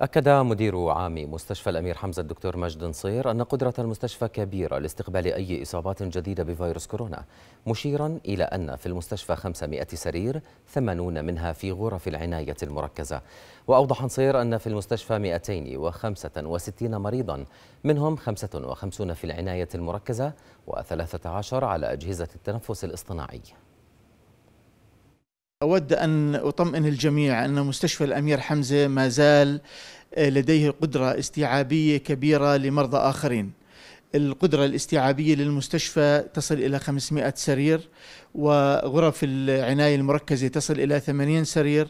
أكد مدير عام مستشفى الأمير حمزة الدكتور مجد نصير أن قدرة المستشفى كبيرة لاستقبال أي إصابات جديدة بفيروس كورونا مشيرا إلى أن في المستشفى 500 سرير 80 منها في غرف العناية المركزة وأوضح نصير أن في المستشفى 265 مريضا منهم 55 في العناية المركزة و13 على أجهزة التنفس الاصطناعي أود أن أطمئن الجميع أن مستشفى الأمير حمزة ما زال آه، لديه قدرة استيعابية كبيرة لمرضى آخرين القدرة الاستيعابية للمستشفى تصل إلى 500 سرير وغرف العناية المركزة تصل إلى 80 سرير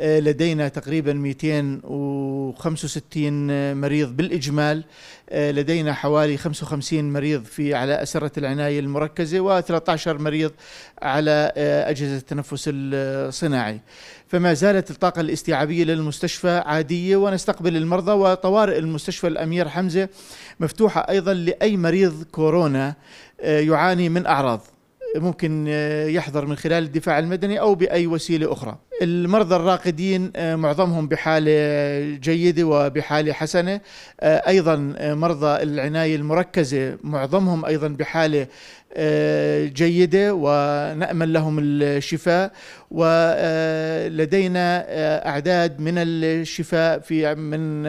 آه، لدينا تقريبا 265 مريض بالإجمال آه، لدينا حوالي 55 مريض في على أسرة العناية المركزة و13 مريض على آه، أجهزة التنفس الصناعي فما زالت الطاقة الاستيعابية للمستشفى عادية ونستقبل المرضى وطوارئ المستشفى الأمير حمزة مفتوحة أيضا لأي مريض كورونا يعاني من أعراض ممكن آه، يحضر من خلال الدفاع المدني او باي وسيله اخرى. المرضى الراقدين آه، معظمهم بحاله جيده وبحاله حسنه، آه، ايضا مرضى العنايه المركزه معظمهم ايضا بحاله جيده ونامل لهم الشفاء ولدينا اعداد من الشفاء في من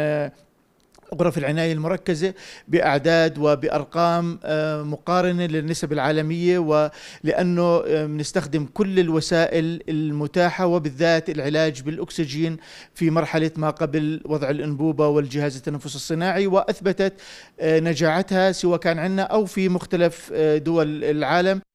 غرف العناية المركزة بأعداد وبأرقام آه، مقارنة للنسب العالمية ولأنه آه، بنستخدم كل الوسائل المتاحة وبالذات العلاج بالأكسجين في مرحلة ما قبل وضع الأنبوبة والجهاز التنفس الصناعي وأثبتت آه، نجاعتها سواء كان عندنا أو في مختلف دول العالم